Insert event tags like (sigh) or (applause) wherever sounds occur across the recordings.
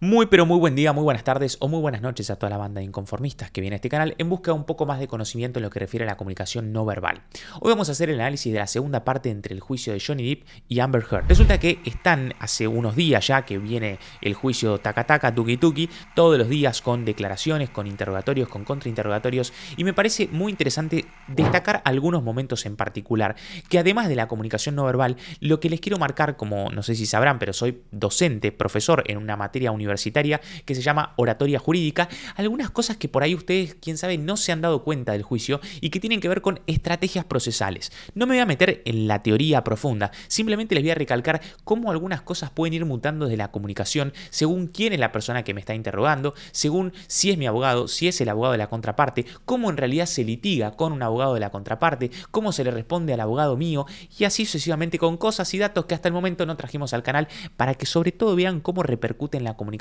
Muy pero muy buen día, muy buenas tardes o muy buenas noches a toda la banda de inconformistas que viene a este canal en busca de un poco más de conocimiento en lo que refiere a la comunicación no verbal. Hoy vamos a hacer el análisis de la segunda parte entre el juicio de Johnny Depp y Amber Heard. Resulta que están hace unos días ya que viene el juicio Takataka, Tuki Tuki, todos los días con declaraciones, con interrogatorios, con contrainterrogatorios y me parece muy interesante destacar algunos momentos en particular que además de la comunicación no verbal, lo que les quiero marcar como no sé si sabrán, pero soy docente, profesor en una materia universitaria universitaria que se llama Oratoria Jurídica, algunas cosas que por ahí ustedes, quién sabe, no se han dado cuenta del juicio y que tienen que ver con estrategias procesales. No me voy a meter en la teoría profunda, simplemente les voy a recalcar cómo algunas cosas pueden ir mutando desde la comunicación según quién es la persona que me está interrogando, según si es mi abogado, si es el abogado de la contraparte, cómo en realidad se litiga con un abogado de la contraparte, cómo se le responde al abogado mío y así sucesivamente con cosas y datos que hasta el momento no trajimos al canal para que sobre todo vean cómo repercute en la comunicación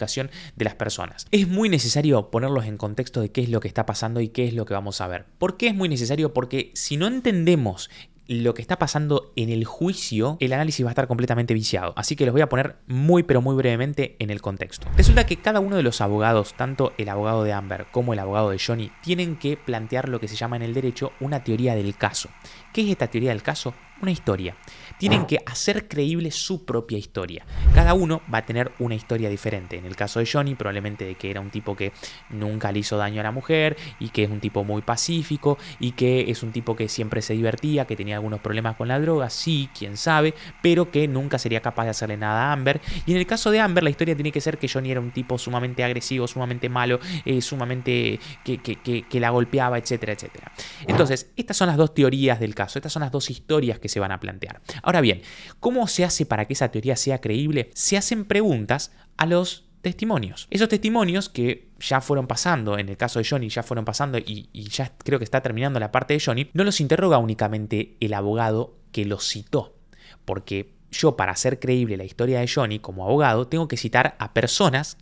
de las personas. Es muy necesario ponerlos en contexto de qué es lo que está pasando y qué es lo que vamos a ver. ¿Por qué es muy necesario? Porque si no entendemos lo que está pasando en el juicio, el análisis va a estar completamente viciado. Así que los voy a poner muy pero muy brevemente en el contexto. Resulta que cada uno de los abogados, tanto el abogado de Amber como el abogado de Johnny, tienen que plantear lo que se llama en el derecho una teoría del caso. ¿Qué es esta teoría del caso? una historia. Tienen que hacer creíble su propia historia. Cada uno va a tener una historia diferente. En el caso de Johnny, probablemente de que era un tipo que nunca le hizo daño a la mujer y que es un tipo muy pacífico y que es un tipo que siempre se divertía, que tenía algunos problemas con la droga, sí, quién sabe, pero que nunca sería capaz de hacerle nada a Amber. Y en el caso de Amber, la historia tiene que ser que Johnny era un tipo sumamente agresivo, sumamente malo, eh, sumamente que, que, que la golpeaba, etcétera, etcétera. Entonces, estas son las dos teorías del caso, estas son las dos historias que se van a plantear. Ahora bien, ¿cómo se hace para que esa teoría sea creíble? Se hacen preguntas a los testimonios. Esos testimonios que ya fueron pasando, en el caso de Johnny ya fueron pasando y, ya creo que está terminando la parte de Johnny, no los interroga únicamente el abogado que los citó, porque yo para hacer creíble la historia de Johnny como abogado tengo que citar a personas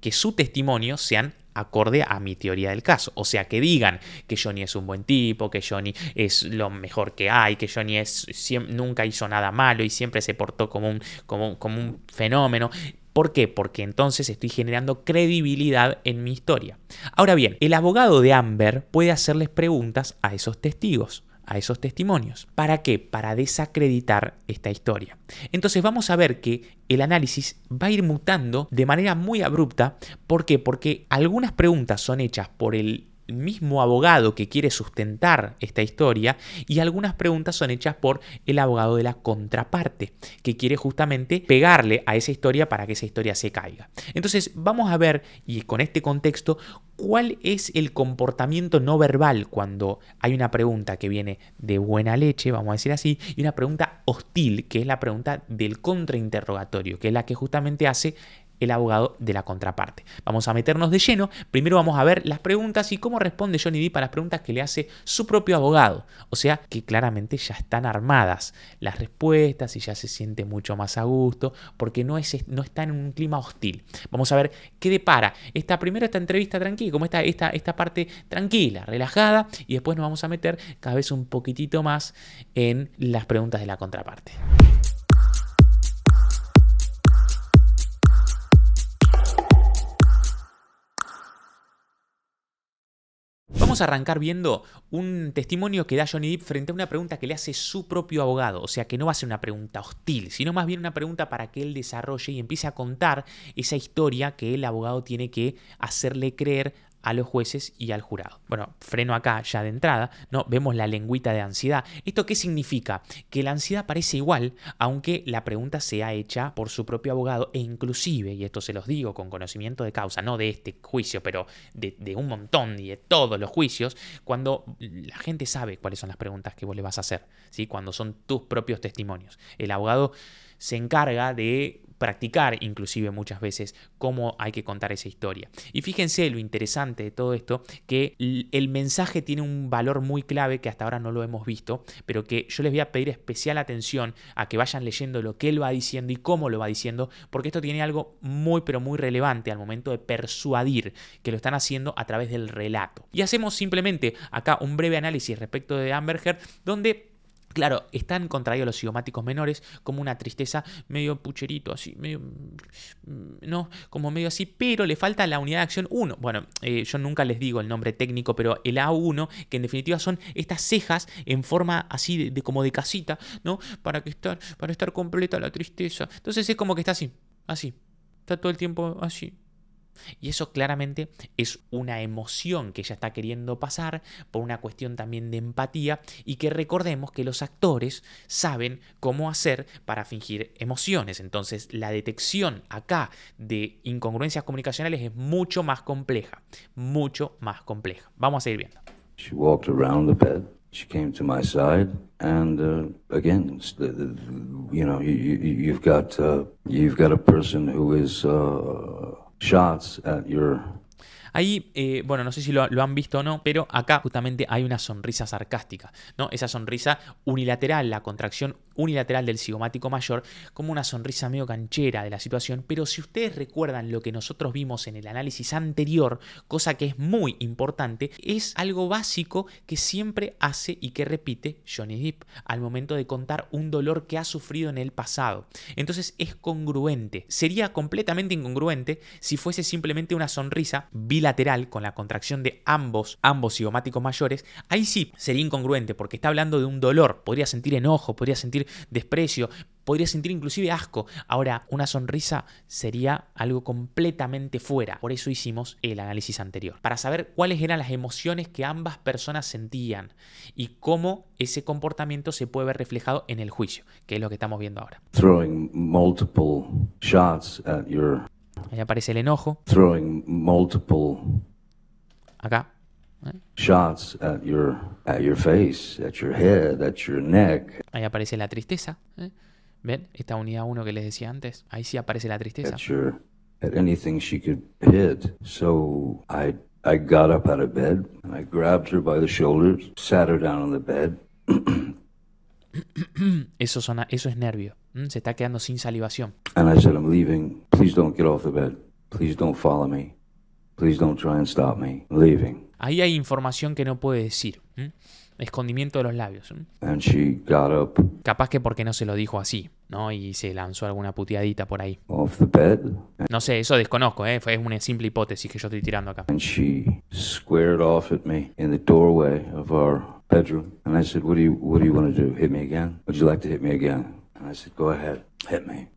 que su testimonio sean acorde a mi teoría del caso. O sea, que digan que Johnny es un buen tipo, que Johnny es lo mejor que hay, que Johnny es, nunca hizo nada malo y siempre se portó como un, como un fenómeno. ¿Por qué? Porque entonces estoy generando credibilidad en mi historia. Ahora bien, el abogado de Amber puede hacerles preguntas a esos testigos a esos testimonios. ¿Para qué? Para desacreditar esta historia. Entonces vamos a ver que el análisis va a ir mutando de manera muy abrupta. ¿Por qué? Porque algunas preguntas son hechas por el mismo abogado que quiere sustentar esta historia y algunas preguntas son hechas por el abogado de la contraparte que quiere justamente pegarle a esa historia para que esa historia se caiga. Entonces vamos a ver y con este contexto cuál es el comportamiento no verbal cuando hay una pregunta que viene de buena leche, vamos a decir así, y una pregunta hostil que es la pregunta del contrainterrogatorio, que es la que justamente hace el abogado de la contraparte. Vamos a meternos de lleno. Primero vamos a ver las preguntas y cómo responde Johnny Depp a las preguntas que le hace su propio abogado. O sea que claramente ya están armadas las respuestas y ya se siente mucho más a gusto porque no, es, no está en un clima hostil. Vamos a ver qué depara esta primera esta entrevista tranquila, como está esta, esta parte tranquila, relajada y después nos vamos a meter cada vez un poquitito más en las preguntas de la contraparte. Vamos a arrancar viendo un testimonio que da Johnny Depp frente a una pregunta que le hace su propio abogado. O sea, que no va a ser una pregunta hostil, sino más bien una pregunta para que él desarrolle y empiece a contar esa historia que el abogado tiene que hacerle creer a los jueces y al jurado. Bueno, freno acá ya de entrada, ¿no? Vemos la lengüita de ansiedad. ¿Esto qué significa? Que la ansiedad parece igual, aunque la pregunta sea hecha por su propio abogado e inclusive, y esto se los digo con conocimiento de causa, no de este juicio, pero de, de un montón y de todos los juicios, cuando la gente sabe cuáles son las preguntas que vos le vas a hacer, ¿sí? Cuando son tus propios testimonios. El abogado se encarga de practicar inclusive muchas veces cómo hay que contar esa historia. Y fíjense lo interesante de todo esto, que el mensaje tiene un valor muy clave que hasta ahora no lo hemos visto, pero que yo les voy a pedir especial atención a que vayan leyendo lo que él va diciendo y cómo lo va diciendo, porque esto tiene algo muy pero muy relevante al momento de persuadir, que lo están haciendo a través del relato. Y hacemos simplemente acá un breve análisis respecto de Amber donde Claro, están contraídos los cigomáticos menores como una tristeza medio pucherito, así, mm, No, como medio así, pero le falta la unidad de acción 1. Bueno, eh, yo nunca les digo el nombre técnico, pero el A1, que en definitiva son estas cejas en forma así como de casita, ¿no? Para que estar, para estar completa la tristeza. Entonces es como que está así, así. Está todo el tiempo así, y eso claramente es una emoción que ella está queriendo pasar por una cuestión también de empatía y que recordemos que los actores saben cómo hacer para fingir emociones. Entonces la detección acá de incongruencias comunicacionales es mucho más compleja, mucho más compleja. Vamos a ir viendo. She walked around the bed. She came to my side, and uh, again, you know, uh, a person who is. Uh, Ahí, eh, bueno, no sé si lo, lo, han visto o no, pero acá justamente hay una sonrisa sarcástica, ¿no? Esa sonrisa unilateral, la contracción unilateral del cigomático mayor, como una sonrisa medio canchera de la situación, pero si ustedes recuerdan lo que nosotros vimos en el análisis anterior, cosa que es muy importante, es algo básico que siempre hace y que repite Johnny Deep al momento de contar un dolor que ha sufrido en el pasado. Entonces es congruente. Sería completamente incongruente si fuese simplemente una sonrisa bilateral con la contracción de ambos, ambos cigomáticos mayores. Ahí sí sería incongruente porque está hablando de un dolor. Podría sentir enojo, podría sentir desprecio, podría sentir inclusive asco. Ahora, una sonrisa sería algo completamente fuera. Por eso hicimos el análisis anterior, para saber cuáles eran las emociones que ambas personas sentían y cómo ese comportamiento se puede ver reflejado en el juicio, que es lo que estamos viendo ahora. Ahí aparece el enojo. Acá Shots at at at your, your your face, head, neck. Ahí aparece la tristeza. ¿eh? ¿Ven? Esta unidad 1 que les decía antes. Ahí sí aparece la tristeza. she could hit. So I got up out of bed and I grabbed her by the shoulders, sat her down on the bed. (clears throat) eso, sona, eso es nervio. ¿Mm? Se está quedando sin salivación. And I said, I'm leaving. Please don't get off the bed. Please don't follow me. Please don't try and stop me leaving. Ahí hay información que no puede decir. Escondimiento de los labios. Capaz que porque no se lo dijo así, ¿no? Y se lanzó alguna puteadita por ahí. No sé, eso desconozco, ¿eh? es una simple hipótesis que yo estoy tirando acá. And she squared off at me in the doorway of our bedroom. And I said, what do you, what do you want to do? Hit me again? Would you like to hit me again? And I said, go ahead, hit me.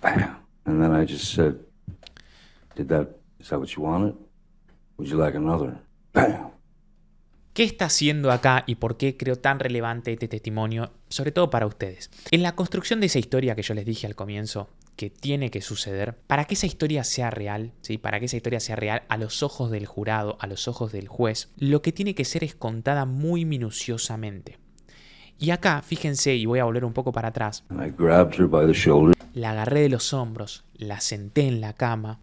Bam. And then I just said, did that what you Would you Bam. ¿Qué está haciendo acá y por qué creo tan relevante este testimonio, sobre todo para ustedes? En la construcción de esa historia que yo les dije al comienzo, que tiene que suceder, para que esa historia sea real, ¿sí? para que esa historia sea real a los ojos del jurado, a los ojos del juez, lo que tiene que ser es contada muy minuciosamente. Y acá, fíjense, y voy a volver un poco para atrás. La agarré de los hombros, la senté en la cama.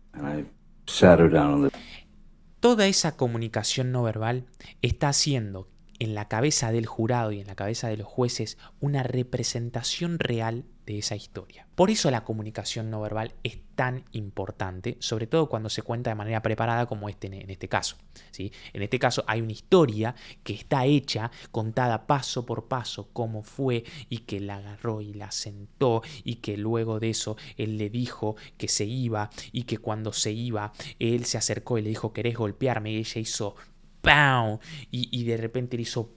Toda esa comunicación no verbal está haciendo en la cabeza del jurado y en la cabeza de los jueces una representación real de esa historia. Por eso la comunicación no verbal es tan importante, sobre todo cuando se cuenta de manera preparada como este, en este caso. ¿sí? En este caso hay una historia que está hecha, contada paso por paso, cómo fue y que la agarró y la sentó y que luego de eso él le dijo que se iba y que cuando se iba él se acercó y le dijo querés golpearme y ella hizo ¡Pam! Y, de repente hizo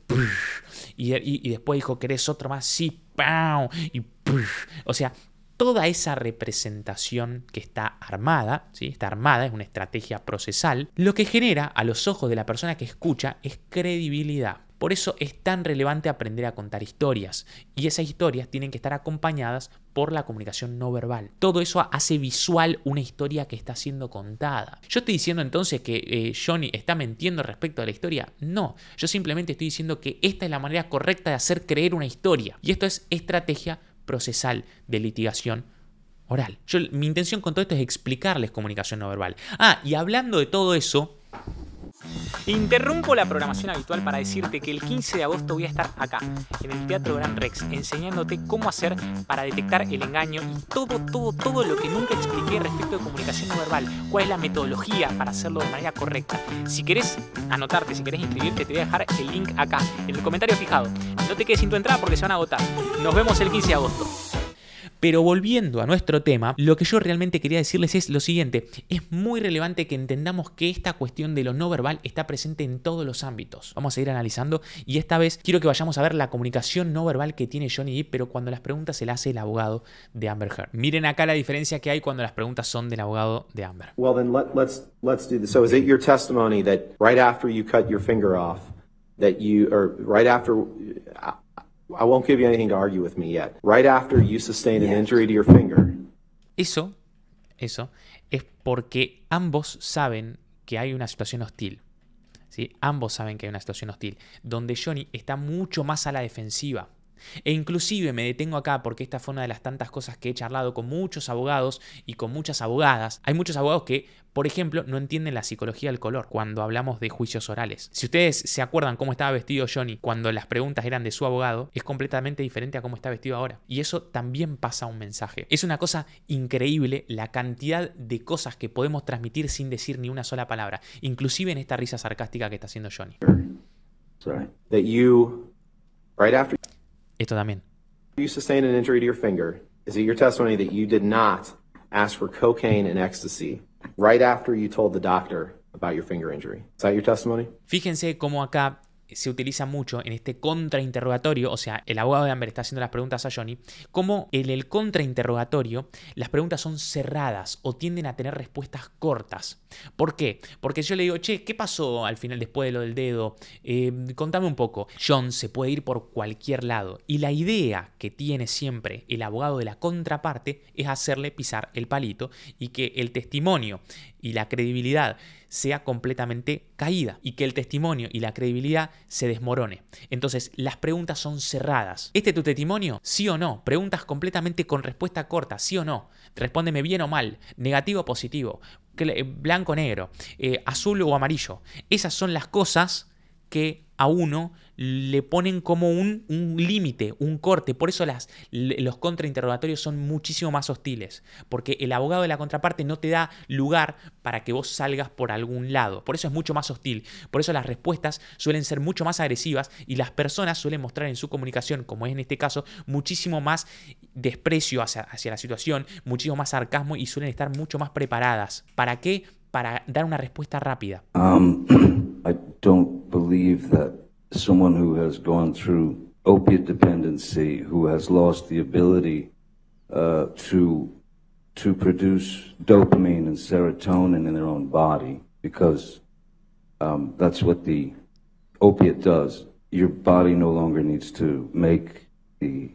y, y, después dijo querés otro más sí y o sea, toda esa representación que está armada, ¿sí? está armada, es una estrategia procesal, lo que genera a los ojos de la persona que escucha es credibilidad. Por eso es tan relevante aprender a contar historias y esas historias tienen que estar acompañadas por la comunicación no verbal. Todo eso hace visual una historia que está siendo contada. Yo estoy diciendo entonces que eh, Johnny está mintiendo respecto a la historia. No, yo simplemente estoy diciendo que esta es la manera correcta de hacer creer una historia. Y esto es estrategia procesal de litigación oral. Yo, mi intención con todo esto es explicarles comunicación no verbal. Ah, y hablando de todo eso, Interrumpo la programación habitual para decirte que el 15 de agosto voy a estar acá, en el Teatro Gran Rex, enseñándote cómo hacer para detectar el engaño y todo, todo, todo lo que nunca expliqué respecto de comunicación no verbal, cuál es la metodología para hacerlo de manera correcta. Si querés anotarte, si querés inscribirte, te voy a dejar el link acá, en el comentario fijado. No te quedes sin tu entrada porque se van a agotar. Nos vemos el 15 de agosto. Pero volviendo a nuestro tema, lo que yo realmente quería decirles es lo siguiente, es muy relevante que entendamos que esta cuestión de lo no verbal está presente en todos los ámbitos. Vamos a ir analizando y esta vez quiero que vayamos a ver la comunicación no verbal que tiene Johnny Depp, pero cuando las preguntas se las hace el abogado de Amber Heard. Miren acá la diferencia que hay cuando las preguntas son del abogado de Amber. Well, So is it your testimony that right after you cut your finger off, that you, I won't give you anything to argue with me yet. Right after you sustain an injury to Eso, eso, es porque ambos saben que hay una situación hostil. ¿sí? Ambos saben que hay una situación hostil, donde Johnny está mucho más a la defensiva e inclusive me detengo acá porque esta fue una de las tantas cosas que he charlado con muchos abogados y con muchas abogadas. Hay muchos abogados que, por ejemplo, no entienden la psicología del color cuando hablamos de juicios orales. Si ustedes se acuerdan cómo estaba vestido Johnny cuando las preguntas eran de su abogado, es completamente diferente a cómo está vestido ahora. Y eso también pasa un mensaje. Es una cosa increíble la cantidad de cosas que podemos transmitir sin decir ni una sola palabra, inclusive en esta risa sarcástica que está haciendo Johnny. Sorry. That you, right after Esto también. You sustained an injury to your finger. Is it your testimony that you did not ask for cocaine and ecstasy right after you told the doctor about your finger injury? Is that your testimony? Fíjense cómo acá se utiliza mucho en este contrainterrogatorio, o sea, el abogado de Amber está haciendo las preguntas a Johnny, como en el contrainterrogatorio las preguntas son cerradas o tienden a tener respuestas cortas. ¿Por qué? Porque yo le digo, che, ¿qué pasó al final después de lo del dedo? Em, contame un poco. John se puede ir por cualquier lado y la idea que tiene siempre el abogado de la contraparte es hacerle pisar el palito y que el testimonio y la credibilidad sea completamente caída y que el testimonio y la credibilidad se desmorone. Entonces, las preguntas son cerradas. ¿Este tu testimonio? Sí o no. Preguntas completamente con respuesta corta, sí o no. Respóndeme bien o mal, negativo o positivo, blanco o negro, eh, azul o amarillo. Esas son las cosas que a uno le ponen como un, un límite, un corte. Por eso las, los contrainterrogatorios son muchísimo más hostiles, porque el abogado de la contraparte no te da lugar para que vos salgas por algún lado. Por eso es mucho más hostil. Por eso las respuestas suelen ser mucho más agresivas y las personas suelen mostrar en su comunicación, como es en este caso, muchísimo más desprecio hacia, la situación, muchísimo más sarcasmo y suelen estar mucho más preparadas. ¿Para qué? Para dar una respuesta rápida. Um, don't believe that someone who has gone through opiate dependency, who has lost the ability uh, to to produce dopamine and serotonin in their own body, because um, that's what the opiate does. Your body no longer needs to make the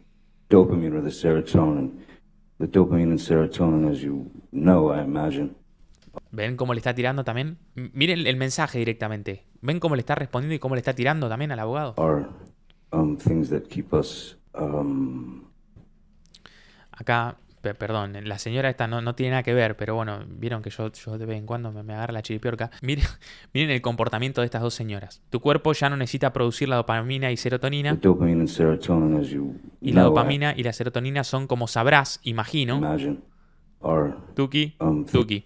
dopamine or the serotonin. The dopamine and serotonin, as you know, I imagine, Ven cómo le está tirando también. miren el mensaje directamente. Ven cómo le está respondiendo y cómo le está tirando también al abogado. Um, um, Acá, perdón, la señora esta no, tiene nada que ver, pero bueno, vieron que yo, de vez en cuando me, me agarra la chiripiorca. (laughs) Miren, el comportamiento de estas dos señoras. Tu cuerpo ya no necesita producir la dopamina y serotonina. y la dopamina y la serotonina son, como sabrás, imagino. Tuki, um, Tuki.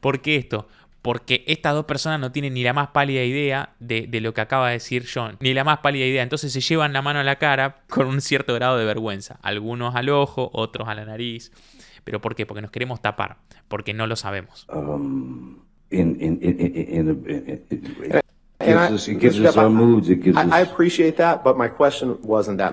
¿Por qué esto? Porque estas dos personas no tienen ni la más pálida idea de, lo que acaba de decir John, ni la más pálida idea. Entonces se llevan la mano a la cara con un cierto grado de vergüenza. Algunos al ojo, otros a la nariz. ¿Pero por qué? Porque nos queremos tapar, porque no lo sabemos. appreciate that, but my question wasn't that.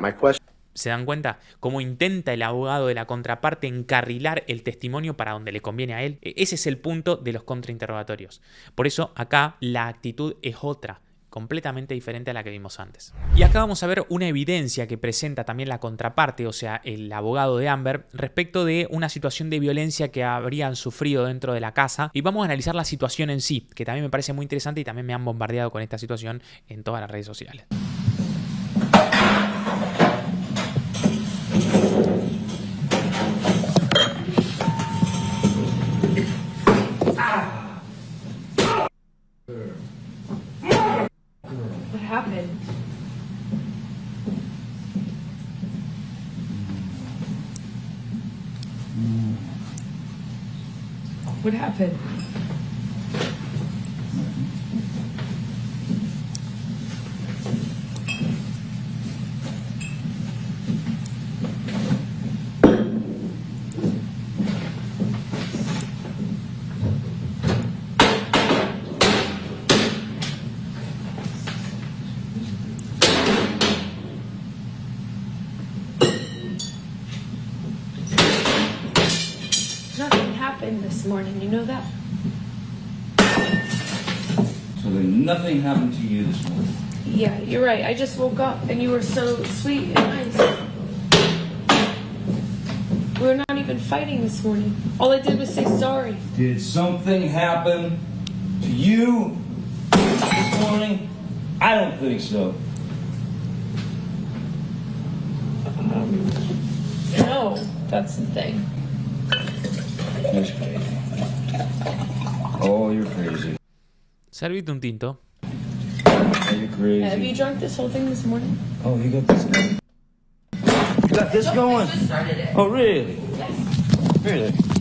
¿Se dan cuenta? Cómo intenta el abogado de la contraparte encarrilar el testimonio para donde le conviene a él. E-, ese es el punto de los contrainterrogatorios. Por eso acá la actitud es otra completamente diferente a la que vimos antes. Y acá vamos a ver una evidencia que presenta también la contraparte, o sea, el abogado de Amber, respecto de una situación de violencia que habrían sufrido dentro de la casa. Y vamos a analizar la situación en sí, que también me parece muy interesante y también me han bombardeado con esta situación en todas las redes sociales. What happened? happened this morning. You know that? So then nothing happened to you this morning? Yeah, you're right. I just woke up and you were so sweet and nice. We were not even fighting this morning. All I did was say sorry. Did something happen to you this morning? I don't think so. Um, no, that's the thing. That's crazy. Oh, you're crazy. Servite un tinto. Oh, you're crazy. Have you drunk this whole thing this morning? Oh, you got this going. You got this going? Oh, really? Yes. Really?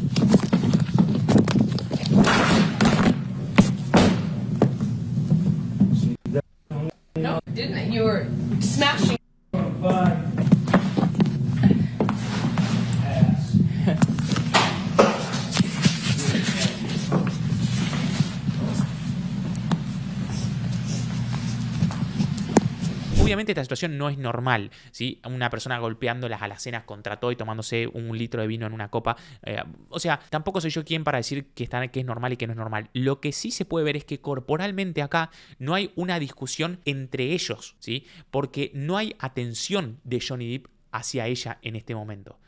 Obviamente esta situación no es normal, ¿sí? Una persona golpeando las alacenas contra todo y tomándose un litro de vino en una copa. Eh, o sea, tampoco soy yo quien para decir que, que es normal y que no es normal. Lo que sí se puede ver es que corporalmente acá no hay una discusión entre ellos, ¿sí? Porque no hay atención de Johnny Depp hacia ella en este momento.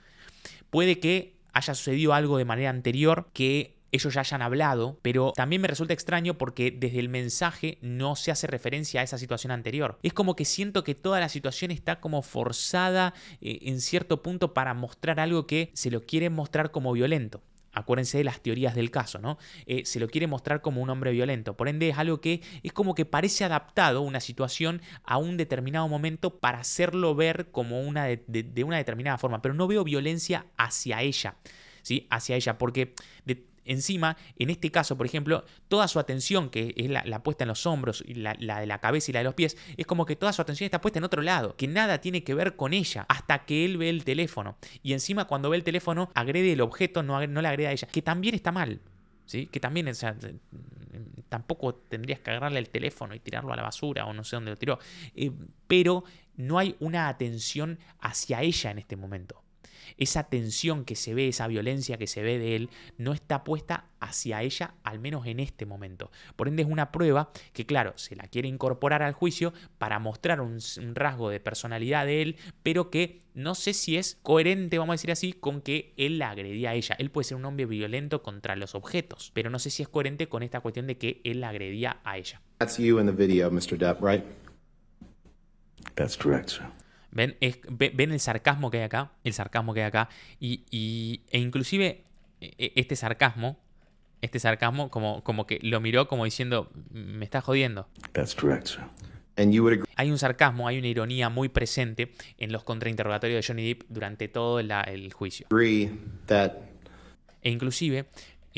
Puede que haya sucedido algo de manera anterior que ellos ya hayan hablado, pero también me resulta extraño porque desde el mensaje no se hace referencia a esa situación anterior. Es como que siento que toda la situación está como forzada eh, en cierto punto para mostrar algo que se lo quiere mostrar como violento acuérdense de las teorías del caso, ¿no? Eh, se lo quiere mostrar como un hombre violento. Por ende, es algo que es como que parece adaptado una situación a un determinado momento para hacerlo ver como una de, una determinada forma. Pero no veo violencia hacia ella. ¿Sí? Hacia ella. Porque de, Encima, en este caso, por ejemplo, toda su atención, que es la, puesta en los hombros, y la, de la cabeza y la de los pies, es como que toda su atención está puesta en otro lado, que nada tiene que ver con ella, hasta que él ve el teléfono. Y encima, cuando ve el teléfono, agrede el objeto, no, le no agrede a ella, que también está mal. ¿Sí? Que también, mm, tampoco tendrías que agarrarle el teléfono y tirarlo a la basura o no sé dónde lo tiró. Eh, pero no hay una atención hacia ella en este momento. Esa tensión que se ve, esa violencia que se ve de él, no está puesta hacia ella, al menos en este momento. Por ende es una prueba que, claro, se la quiere incorporar al juicio para mostrar un, rasgo de personalidad de él, pero que no sé si es coherente, vamos a decir así, con que él la agredía a ella. Él puede ser un hombre violento contra los objetos, pero no sé si es coherente con esta cuestión de que él la agredía a ella. Mr. Depp, ¿Ven? el sarcasmo que hay acá? El sarcasmo que hay acá. Y, e inclusive e, e, este sarcasmo, este sarcasmo como, como que lo miró como diciendo, me está jodiendo. hay un sarcasmo, hay una ironía muy presente en los contrainterrogatorios de Johnny Depp durante todo el juicio. E inclusive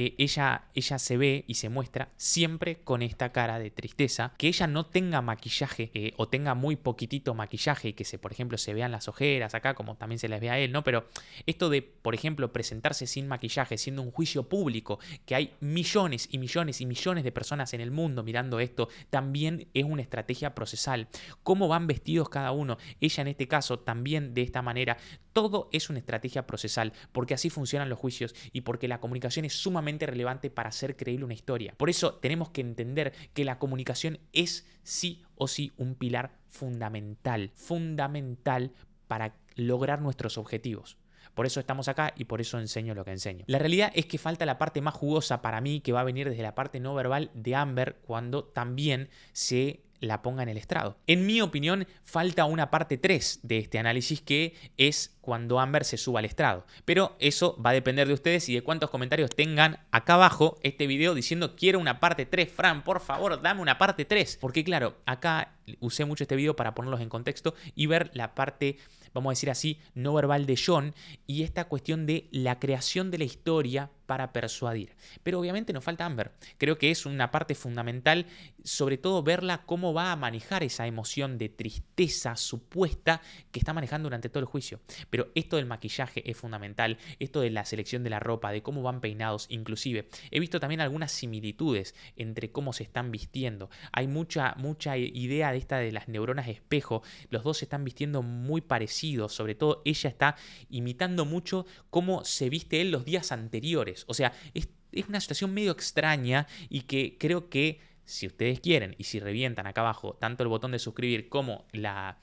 eh, ella, ella se ve y se muestra siempre con esta cara de tristeza. Que ella no tenga maquillaje eh, o tenga muy poquitito maquillaje y que, se, por ejemplo, se vean las ojeras acá, como también se les ve a él, ¿no? Pero esto de, por ejemplo, presentarse sin maquillaje, siendo un juicio público, que hay millones y millones y millones de personas en el mundo mirando esto, también es una estrategia procesal. ¿Cómo van vestidos cada uno? Ella en este caso también de esta manera. Todo es una estrategia procesal, porque así funcionan los juicios y porque la comunicación es sumamente relevante para hacer creíble una historia. Por eso tenemos que entender que la comunicación es sí o sí un pilar fundamental, fundamental para lograr nuestros objetivos. Por eso estamos acá y por eso enseño lo que enseño. La realidad es que falta la parte más jugosa para mí que va a venir desde la parte no verbal de Amber cuando también se la ponga en el estrado. En mi opinión, falta una parte 3 de este análisis que es cuando Amber se suba al estrado. Pero eso va a depender de ustedes y de cuántos comentarios tengan acá abajo este video diciendo quiero una parte 3, Fran, por favor, dame una parte 3. Porque claro, acá usé mucho este video para ponerlos en contexto y ver la parte, vamos a decir así, no verbal de John y esta cuestión de la creación de la historia para persuadir. Pero obviamente nos falta Amber. Creo que es una parte fundamental, sobre todo verla cómo va a manejar esa emoción de tristeza supuesta que está manejando durante todo el juicio pero esto del maquillaje es fundamental, esto de la selección de la ropa, de cómo van peinados, inclusive he visto también algunas similitudes entre cómo se están vistiendo. Hay mucha, mucha idea de esta de las neuronas espejo, los dos se están vistiendo muy parecidos, sobre todo ella está imitando mucho cómo se viste él los días anteriores, o sea, es, es una situación medio extraña y que creo que si ustedes quieren y si revientan acá abajo tanto el botón de suscribir como la,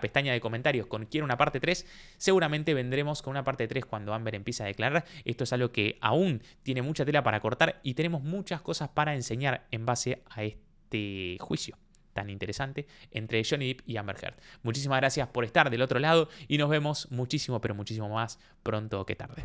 pestaña de comentarios con quiero una parte 3, seguramente vendremos con una parte 3 cuando Amber empieza a declarar. Esto es algo que aún tiene mucha tela para cortar y tenemos muchas cosas para enseñar en base a este juicio tan interesante entre Johnny Depp y Amber Heard. Muchísimas gracias por estar del otro lado y nos vemos muchísimo, pero muchísimo más pronto que tarde.